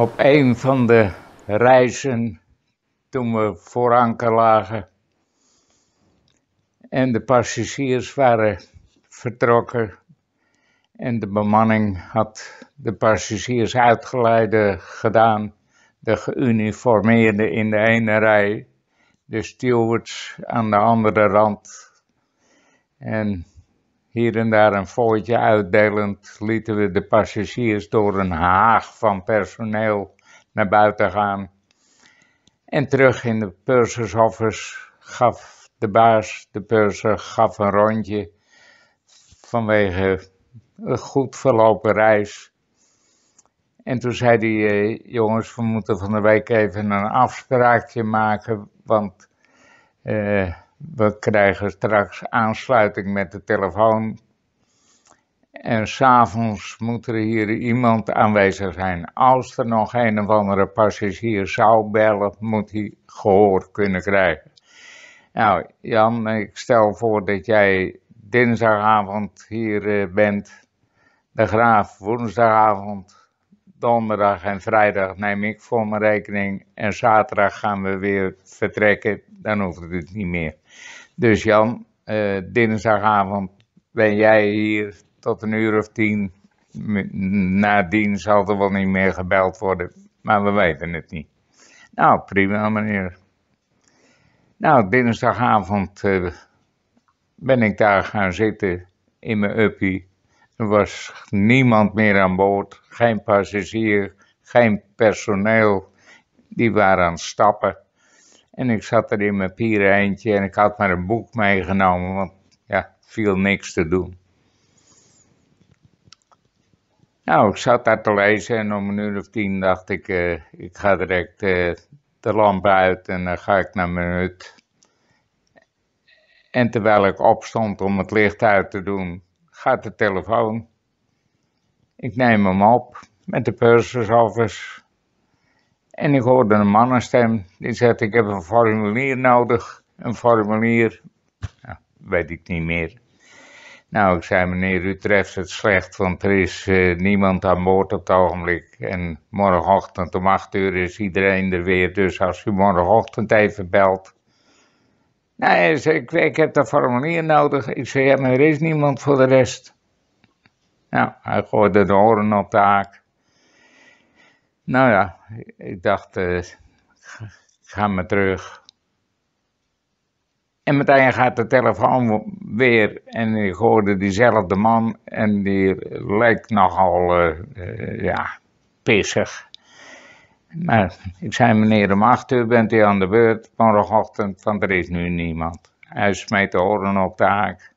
Op een van de reizen, toen we voor anker lagen en de passagiers waren vertrokken en de bemanning had de passagiers uitgeleide gedaan, de geuniformeerden in de ene rij, de stewards aan de andere rand. En hier en daar een fooitje uitdelend lieten we de passagiers door een haag van personeel naar buiten gaan. En terug in de purser's office gaf de baas, de purser, gaf een rondje vanwege een goed verlopen reis. En toen zei hij, eh, jongens, we moeten van de week even een afspraakje maken, want... Eh, we krijgen straks aansluiting met de telefoon. En s'avonds moet er hier iemand aanwezig zijn. Als er nog een of andere passagier zou bellen, moet hij gehoor kunnen krijgen. Nou, Jan, ik stel voor dat jij dinsdagavond hier eh, bent. De Graaf woensdagavond donderdag en vrijdag neem ik voor mijn rekening. En zaterdag gaan we weer vertrekken. Dan hoeft het niet meer. Dus Jan, eh, dinsdagavond ben jij hier tot een uur of tien. Nadien zal er wel niet meer gebeld worden. Maar we weten het niet. Nou, prima meneer. Nou, dinsdagavond eh, ben ik daar gaan zitten in mijn uppie. Er was niemand meer aan boord, geen passagier, geen personeel. Die waren aan het stappen. En ik zat er in mijn piereintje en ik had maar een boek meegenomen, want ja, viel niks te doen. Nou, ik zat daar te lezen en om een uur of tien dacht ik, eh, ik ga direct eh, de lamp uit en dan ga ik naar mijn hut. En terwijl ik opstond om het licht uit te doen, gaat de telefoon. Ik neem hem op met de purser's office. En ik hoorde een mannenstem die zegt: Ik heb een formulier nodig. Een formulier. Nou, weet ik niet meer. Nou, ik zei: Meneer, u treft het slecht, want er is eh, niemand aan boord op het ogenblik. En morgenochtend om 8 uur is iedereen er weer. Dus als u morgenochtend even belt, Nee, ik, ik heb de formulier nodig. Ik zei, ja, maar er is niemand voor de rest. Nou, hij gooide de oren op de haak. Nou ja, ik dacht, uh, ga maar terug. En meteen gaat de telefoon weer en ik hoorde diezelfde man en die lijkt nogal, uh, ja, pissig. Maar ik zei, meneer, om acht uur bent u aan de beurt morgenochtend, want er is nu niemand. Hij smeet de horen op de haak.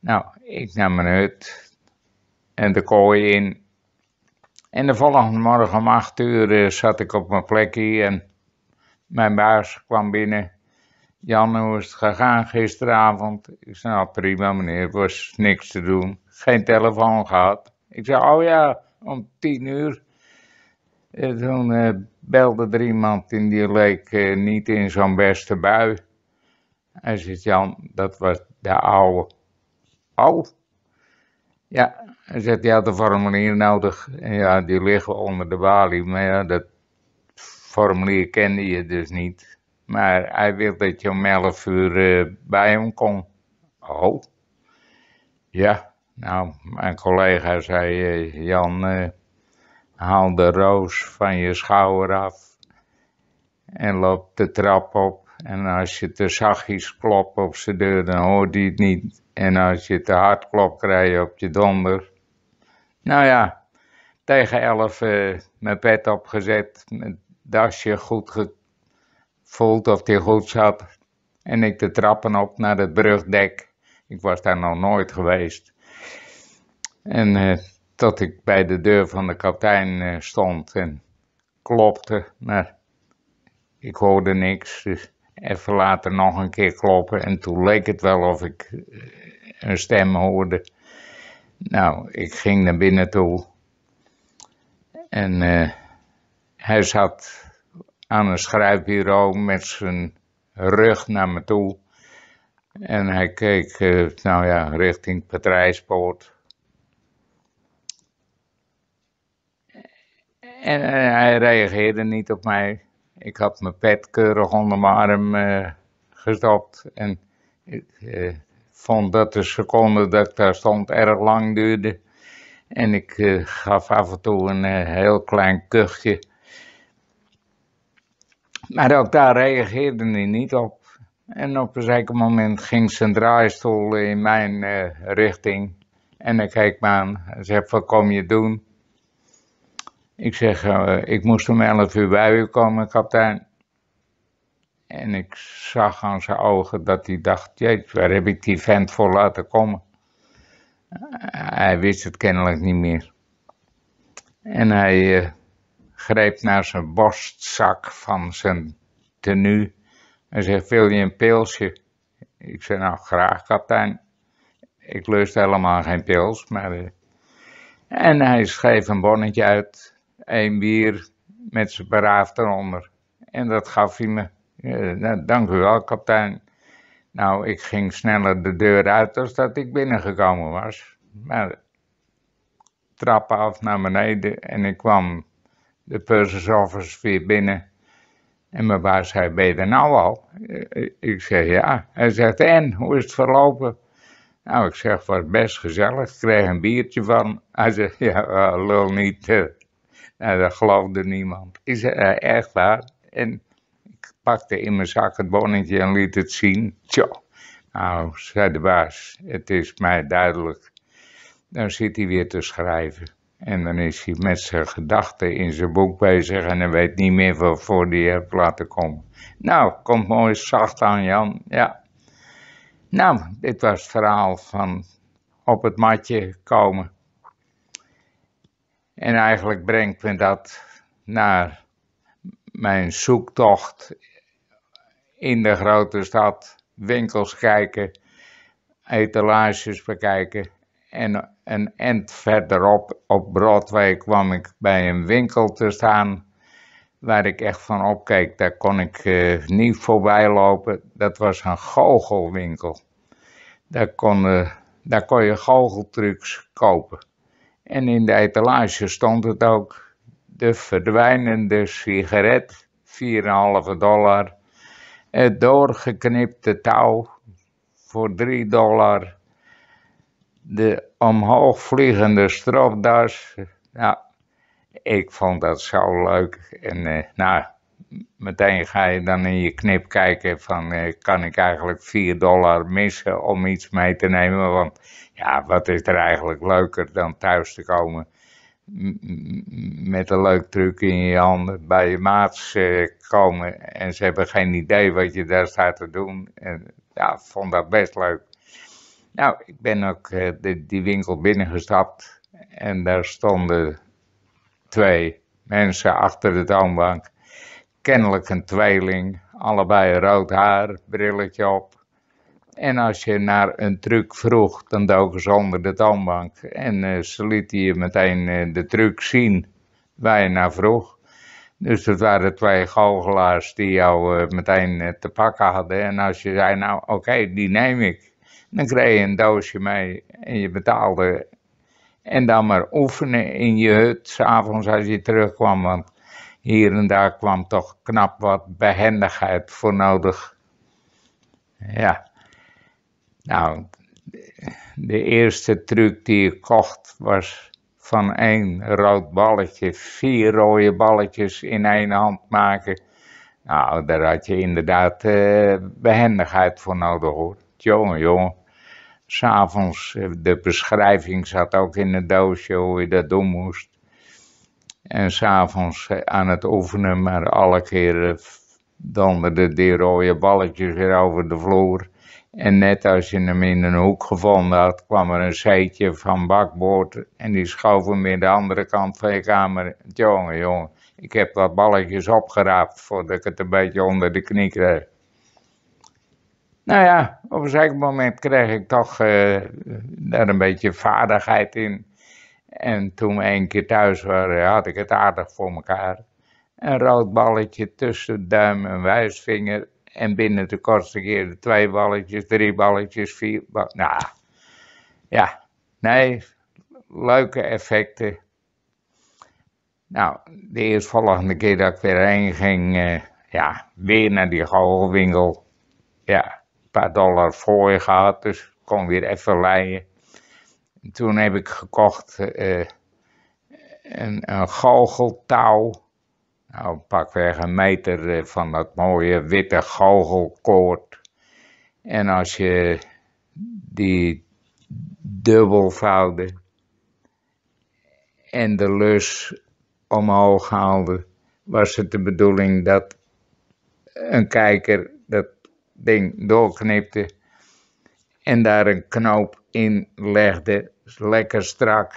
Nou, ik nam mijn hut en de kooi in. En de volgende morgen om acht uur eh, zat ik op mijn plekje en mijn baas kwam binnen. Jan, hoe is het gegaan gisteravond? Ik zei, nou prima meneer, er was niks te doen. Geen telefoon gehad. Ik zei, oh ja, om tien uur eh, toen eh, belde er iemand en die leek eh, niet in zo'n beste bui. Hij zegt, Jan, dat was de oude. Al? Oh. Ja, hij zegt, die had een formulier nodig. ja, die liggen onder de balie, maar ja, dat formulier kende je dus niet. Maar hij wil dat je om 11 uur bij hem kon. Oh? Ja, nou, mijn collega zei, Jan haal de roos van je schouder af en loop de trap op. En als je te zachtjes klopt op zijn deur, dan hoort hij het niet. En als je te hard klopt, krijg je op je donder. Nou ja, tegen elf eh, mijn pet opgezet, mijn dasje goed gevoeld of die goed zat. En ik de trappen op naar het brugdek. Ik was daar nog nooit geweest. En... Eh, dat ik bij de deur van de kapitein eh, stond en klopte, maar ik hoorde niks. Dus even later nog een keer kloppen en toen leek het wel of ik eh, een stem hoorde. Nou, ik ging naar binnen toe en eh, hij zat aan een schrijfbureau met zijn rug naar me toe. En hij keek, nou ja, richting Patrijspoort. En eh, hij reageerde niet op mij. Ik had mijn pet keurig onder mijn arm uh, gestopt. En ik eh, vond dat de seconde dat ik daar stond erg lang duurde. En ik gaf af en toe een heel klein kuchtje, Maar ook daar reageerde hij niet op. En op een zeker moment ging zijn draaistoel in mijn richting. En hij keek me aan en zei, wat kom je doen? Ik zeg, eh, ik moest om 11 uur bij u komen, kapitein. En ik zag aan zijn ogen dat hij dacht, jeet, waar heb ik die vent voor laten komen? Hij wist het kennelijk niet meer. En hij eh, greep naar zijn borstzak van zijn tenue en zegt, wil je een pilsje? Ik zei, nou graag kapitein. Ik lust helemaal geen pils, maar... Eh. En hij schreef een bonnetje uit één bier met zijn baraaf eronder. En dat gaf hij me. Nou, dank u wel, kapitein. Nou, ik ging sneller de deur uit als dat ik binnengekomen was. Maar trappen af naar beneden en ik kwam de Purses office weer binnen. En mijn baas zei, ben je er nou al? Eh, eh, ik zeg, ja. Hij zegt, en, hoe is het verlopen? Nou, ik zeg, was best gezellig, ik kreeg een biertje van. Hij zegt, ja, lol lul niet, eh. Nou, dat geloofde niemand. Is uh, echt waar. En ik pakte in mijn zak het bonnetje en liet het zien. Tjo, nou, zei de baas, het is mij duidelijk. Dan zit hij weer te schrijven. En dan is hij met zijn gedachten in zijn boek bezig en hij weet niet meer waarvoor voor hij heeft laten komen. Nou, komt mooi zacht aan Jan, ja. Nou, dit was het verhaal van op het matje komen. En eigenlijk brengt me dat naar mijn zoektocht in de grote stad. Winkels kijken, etalages bekijken. En een end verderop op Broadway kwam ik bij een winkel te staan. Waar ik echt van opkeek, daar kon ik eh, niet voorbij lopen. Dat was een gogelwinkel. Daar kon, eh, daar kon je goocheltrucs kopen. En in de etalage stond het ook, de verdwijnende sigaret, 4,5 dollar. Het doorgeknipte touw voor 3 dollar. De omhoogvliegende stropdas. Nou, ik vond dat zo leuk. En uh, nou, meteen ga je dan in je knip kijken van eh, kan ik eigenlijk 4 dollar missen om iets mee te nemen. Want ja, wat is er eigenlijk leuker dan thuis te komen met een leuk truc in je handen bij je maats eh, komen en ze hebben geen idee wat je daar staat te doen. En, ja, vond dat best leuk. Nou, ik ben ook eh, die winkel binnengestapt en daar stonden twee mensen achter de toonbank kennelijk een tweeling, allebei rood haar, brilletje op. En als je naar een truc vroeg, dan doken ze onder de toonbank. En uh, ze lieten je meteen eh, de truc zien waar je naar vroeg. Dus dat waren twee goochelaars die jou eh, meteen te pakken hadden. En als je zei, nou oké, die neem ik. Dan kreeg je een doosje mee en je betaalde. En dan maar oefenen in je hut, s'avonds als je terugkwam. Want hier en daar kwam toch knap wat behendigheid voor nodig. Ja. Nou, de eerste truc die ik kocht was van één rood balletje, vier rode balletjes in één hand maken. Nou, daar had je inderdaad eh, behendigheid voor nodig hoor. Jongen, jongen. S'avonds, eh, de beschrijving zat ook in het doosje hoe je dat doen moest. En s'avonds eh, aan het oefenen, maar alle keren donderden die rode balletjes weer over de vloer. En net als je hem in een hoek gevonden had, kwam er een zeetje van bakboord en die schoof hem weer de andere kant van je kamer. Jongen, jongen, ik heb wat balletjes opgeraapt voordat ik het een beetje onder de knie kreeg. Nou ja, op een zeker moment kreeg ik toch uh, daar een beetje vaardigheid in. En toen we een keer thuis waren, had ik het aardig voor mekaar. Een rood balletje tussen duim en wijsvinger. En binnen de kortste keer twee balletjes, drie balletjes, vier balletjes. Nou, ja, nee, leuke effecten. Nou, de eerstvolgende keer dat ik weer heen ging, eh, ja, weer naar die winkel, Ja, een paar dollar voor je gehad, dus kon weer even leien toen heb ik gekocht eh, een, een goocheltouw. Nou, pakweg een meter eh, van dat mooie witte goochelkoord. En als je die dubbel vouwde en de lus omhoog haalde, was het de bedoeling dat een kijker dat ding doorknipte en daar een knoop in legde, lekker strak.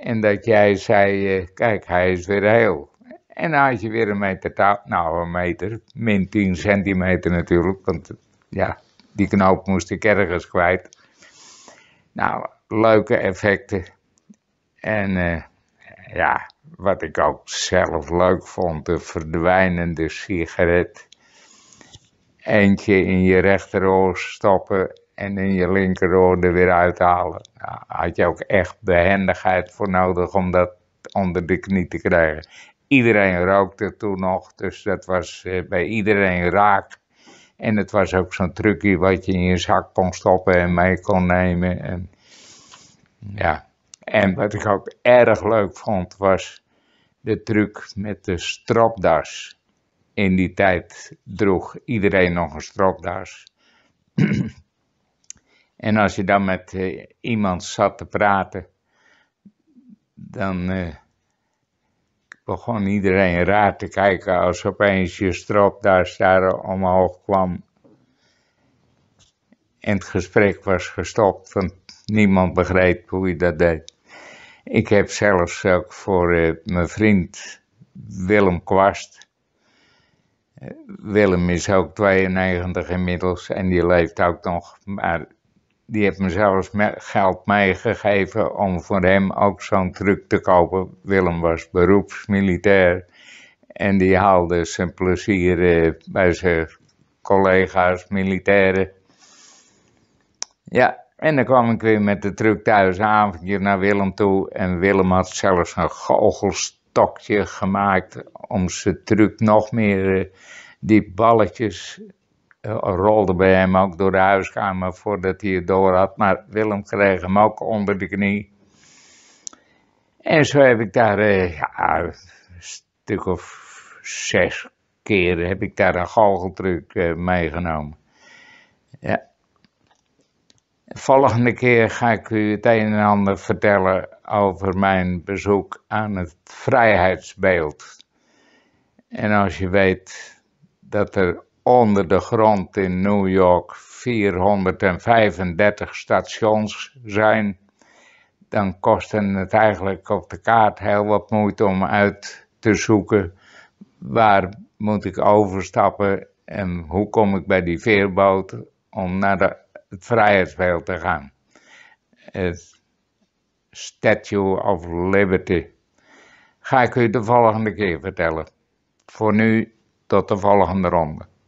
En dat jij zei, eh, kijk, hij is weer heel. En dan had je weer een meter touw, nou een meter, min 10 centimeter natuurlijk, want ja, die knoop moest ik ergens kwijt. Nou, leuke effecten. En eh, ja, wat ik ook zelf leuk vond, de verdwijnende sigaret. Eentje in je rechteroor stoppen en in je linkeroor er weer uithalen. Nou, had je ook echt behendigheid voor nodig om dat onder de knie te krijgen. Iedereen rookte toen nog, dus dat was eh, bij iedereen raak. En het was ook zo'n trucje wat je in je zak kon stoppen en mee kon nemen. En, ja. en wat ik ook erg leuk vond, was de truc met de stropdas. In die tijd droeg iedereen nog een stropdas. En als je dan met eh, iemand zat te praten, dan eh, begon iedereen raar te kijken als opeens je strop daar staar omhoog kwam. En het gesprek was gestopt, want niemand begreep hoe je dat deed. Ik heb zelfs ook voor eh, mijn vriend Willem Kwast. Willem is ook 92 inmiddels en die leeft ook nog, maar die heeft me zelfs geld meegegeven om voor hem ook zo'n truck te kopen. Willem was beroepsmilitair en die haalde zijn plezier eh, bij zijn collega's militairen. Ja, en dan kwam ik weer met de truck thuis avondje naar Willem toe. En Willem had zelfs een goochelstokje gemaakt om zijn truck nog meer eh, die balletjes eh, rolde bij hem ook door de huiskamer voordat hij het door had. Maar Willem kreeg hem ook onder de knie. En zo heb ik daar eh, ja, een stuk of zes keer heb ik daar een goocheltruc eh, meegenomen. Ja. Volgende keer ga ik u het een en ander vertellen over mijn bezoek aan het vrijheidsbeeld. En als je weet dat er onder de grond in New York 435 stations zijn, dan kost het eigenlijk op de kaart heel wat moeite om uit te zoeken waar moet ik overstappen en hoe kom ik bij die veerboot om naar de, het vrijheidsbeeld te gaan. Het Statue of Liberty. Ga ik u de volgende keer vertellen. Voor nu, tot de volgende ronde.